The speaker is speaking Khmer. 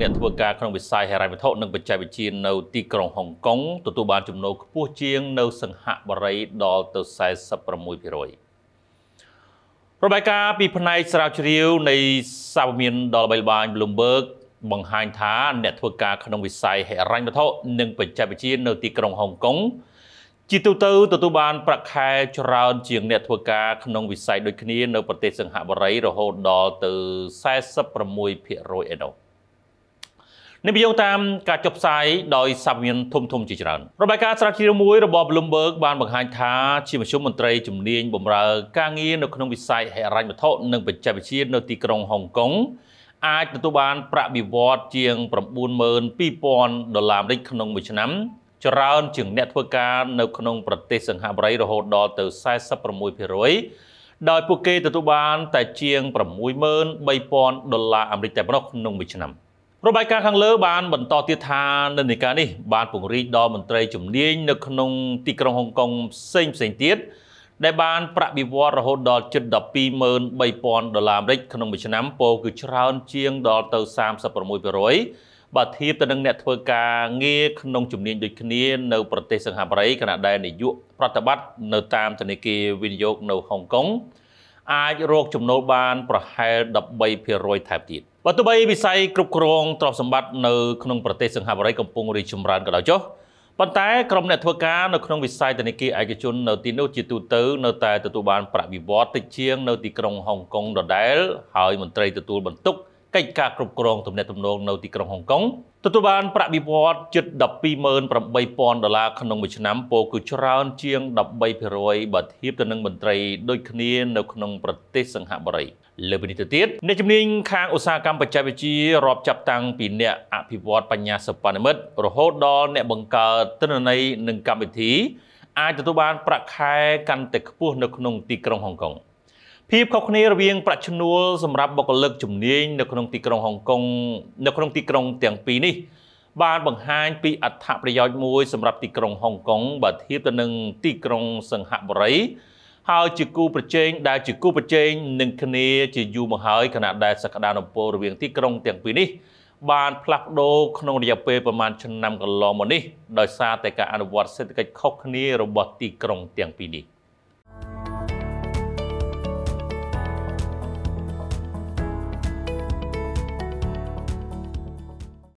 អ្នកធ្វើការក្នុងវិស័យហិរញ្ញវត្ថុនិងបច្ចេកវិទ្យានៅទីក្រុងហុងកុងទទួលបានចំណូលខ្ពស់ជាងនៅសង្ហបុរីដល់ទៅ46%របាយការណ៍ពីផ្នែកស្រាវជ្រាវនៃសារព័ត៌មានដល់បីល្បាញ Bloomberg បង្ហាញថាអ្នកធ្វើការក្នុងវិស័យហិរញ្ញវត្ថុនិងបច្ចេកវិទ្យានៅទីក្រុងហុងកុងជាទូទៅទទួលបានប្រាក់ខែច្រើនជាងអ្នកធ្វើការក្នុងវិស័យដូចគ្នានៅប្រទេសសង្ហបុរីរហូតដល់ទៅ46%ឯណោះនេះយោងតាមការចុះផ្សាយដោយសាមញ្ញធំធំជាច្រើនរបាយការណ៍ស្រាវជ្រាវមួយរបស់ Bloomberg បានបង្ហាញថាជាមជ្ឈមន្ត្រីជំនាញបម្រើការងារនៅក្នុងវិស័យហិរញ្ញវត្ថុនិងបច្ចេកវិទ្យានៅទីក្រុងហុងកុងអាចទទួលបានប្រាក់បៀវត្សជាង92,000ដុល្លារអាមេរិកក្នុងមួយឆ្នាំ ច្រើនជាងអ្នកធ្វើការនៅ ក្នុងប្រទេសសង្ហបុរីរហូតដល់ទៅ46%ដោយពួកគេទទួលបាន តែជាង63,000ដុល្លារអាមេរិកតែប៉ុណ្ណោះក្នុងមួយឆ្នាំរបាយការណ៍ខាងលើ បានបន្តទៀតថានិន្នាការនេះបានពង្រីកដល់មន្ត្រីជំនាញនៅក្នុងទីក្រុងហុងកុងផ្សេងផ្សេងទៀតដែលបានប្រាក់បៀវត្សរហូតដល់ជិត123000ដុល្លារអាមេរិកក្នុងមួយឆ្នាំពោលគឺច្រើនជាងដល់ទៅ36%បើធៀបទៅនឹងអ្នកធ្វើការងារក្នុងជំនាញដូចគ្នានៅប្រទេសសិង្ហបុរីគណៈដែលនាយកប្រតិបត្តិនៅតាមធនាគារវិនិយោគនៅហុងកុងអាចរកចំណូលបាន ប្រហែល13%ថែមទៀតបើទោះបីវិស័យគ្រប់គ្រងទ្រព្យសម្បត្តិនៅ ក្នុងប្រទេសសិង្ហបុរីកំពុងរីកចម្រើនក៏ដោយចុះប៉ុន្តែក្រុមអ្នកធ្វើការនៅក្នុងវិស័យធនាគារឯកជននៅទីនោះជាទូទៅនៅតែទទួលបានប្រាក់បៀវត្សតិចជាងនៅទីក្រុងហុងកុងដដែលហើយមន្ត្រីទទួលបន្ទុកកិច្ចការគ្រប់គ្រងទំនាក់ទំនងនៅទីក្រុងហុងកុងទទួលបានប្រាក់បៀវត្សជិត128000ដុល្លារក្នុងមួយឆ្នាំពោលគឺច្រើនជាង13%បើធៀបទៅនឹងមន្ត្រីដូចគ្នានៅក្នុងប្រទេសសង្ហបុរីលើពីនេះទៅទៀតអ្នកជំនាញខាងឧស្សាហកម្មបច្ចេកវិទ្យារាប់ចាប់តាំងពីអ្នកអភិវឌ្ឍបញ្ញាសិប្បនិម្មិតរហូតដល់អ្នកបង្កើតទិន្នន័យនិងកម្មវិធីអាចទទួលបានប្រាក់ខែកាន់តែខ្ពស់នៅក្នុងទីក្រុងហុងកុង។ភាពខុសគ្នារវាងប្រាក់ឈ្នួលសម្រាប់បុគ្គលិកជំនាញនៅក្នុងទីក្រុងហុងកុងនៅក្នុងទីក្រុងទាំងពីរនេះ បានបង្ហាញពីអត្ថប្រយោជន៍មួយសម្រាប់ទីក្រុងហុងកុងបើធៀបទៅនឹងទីក្រុងសិង្ហបុរីហើយជាគូប្រជែងដែលជាគូប្រជែងនឹងគ្នាជាយូរមកហើយខណៈដែលសក្តានុពលរវាងទីក្រុងទាំងពីរនេះបានផ្លាស់ប្ដូរក្នុងរយៈពេលប្រមាណឆ្នាំកន្លងមកនេះដោយសារតែការអនុវត្តសេដ្ឋកិច្ចខុសគ្នារបស់ទីក្រុងទាំងពីរនេះ។